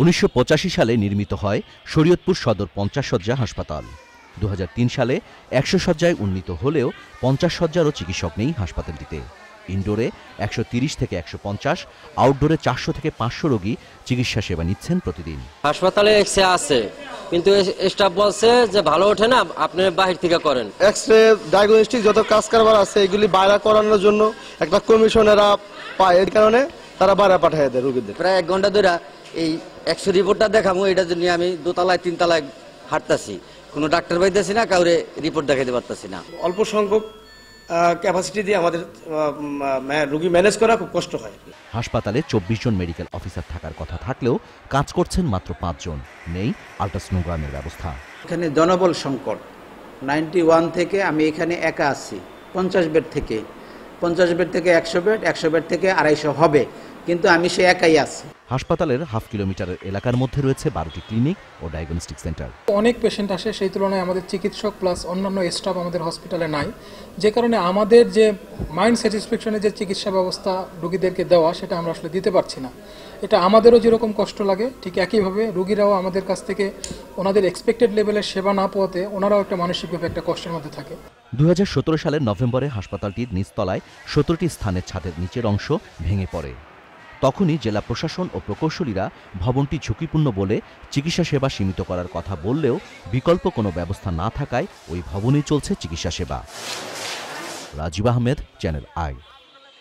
উনিশশো সালে নির্মিত হয় শরীয়তপুর সদর পঞ্চাশ শয্যা হাসপাতাল দু সালে একশো শয্যায় উন্নীত হলেও পঞ্চাশ শয্যারও চিকিৎসক নেই হাসপাতালটিতে ইনডোরে একশো থেকে একশো পঞ্চাশ আউটডোরে চারশো থেকে পাঁচশো রোগী চিকিৎসা সেবা নিচ্ছেন প্রতিদিন হাসপাতালে এক্সরে আছে কিন্তু স্টাফ বলছে যে ভালো ওঠে না আপনি বাহির থেকে করেন এক্সরে ডায়াগনস্টিক যত কাজ কারবার আছে এগুলি বাইরে করানোর জন্য একটা কমিশনেরা পায় এর কারণে তারা বাড়া পাঠায় দেয় রোগীদের প্রায় এক ঘন্টা ধরে এই একশো রিপোর্টটা দেখাবো এটা জন্য আমি দোতলায় তিনতলায় হাঁটতাছি কোনো ডাক্তার পাইতেছি না কাউরে রিপোর্ট দেখাতে পারতেছি না অল্প সংখ্যক ক্যাপাসিটি দিয়ে আমাদের রোগী ম্যানেজ করা খুব কষ্ট হয় হাসপাতালে চব্বিশ জন মেডিকেল অফিসার থাকার কথা থাকলেও কাজ করছেন মাত্র পাঁচজন নেই আল্ট্রাসনোগ্রামের ব্যবস্থা এখানে জনবল সংকট নাইনটি ওয়ান থেকে আমি এখানে একা আছি পঞ্চাশ বেড থেকে পঞ্চাশ বেড থেকে একশো বেড একশো বেড থেকে আড়াইশো হবে কিন্তু আমি সে একাই আছি হাসপাতালের হাফ কিলোমিটারের এলাকার মধ্যে রয়েছে বারোটি ক্লিনিক ও ডায়াগনস্টিক সেন্টার অনেক পেশেন্ট আসে সেই তুলনায় আমাদের চিকিৎসক প্লাস অন্যান্য স্টাফ আমাদের হসপিটালে নাই যে কারণে আমাদের যে মাইন্ড স্যাটিসফ্যাকশনের যে চিকিৎসা ব্যবস্থা রুগীদেরকে দেওয়া সেটা আমরা আসলে দিতে পারছি না এটা আমাদেরও যেরকম কষ্ট লাগে ঠিক একইভাবে রুগীরাও আমাদের কাছ থেকে ওনাদের এক্সপেক্টেড লেভেলের সেবা না পাওয়াতে ওনারাও একটা মানসিকভাবে একটা কষ্টের মধ্যে থাকে দু সালের নভেম্বরে হাসপাতালটির নিচতলায় সতেরোটি স্থানের ছাদের নিচের অংশ ভেঙে পড়ে তখনই জেলা প্রশাসন ও প্রকৌশলীরা ভবনটি ঝুঁকিপূর্ণ বলে চিকিৎসা সেবা সীমিত করার কথা বললেও বিকল্প কোনো ব্যবস্থা না থাকায় ওই ভবনেই চলছে চিকিৎসা সেবা রাজীব আহমেদ চ্যানেল আই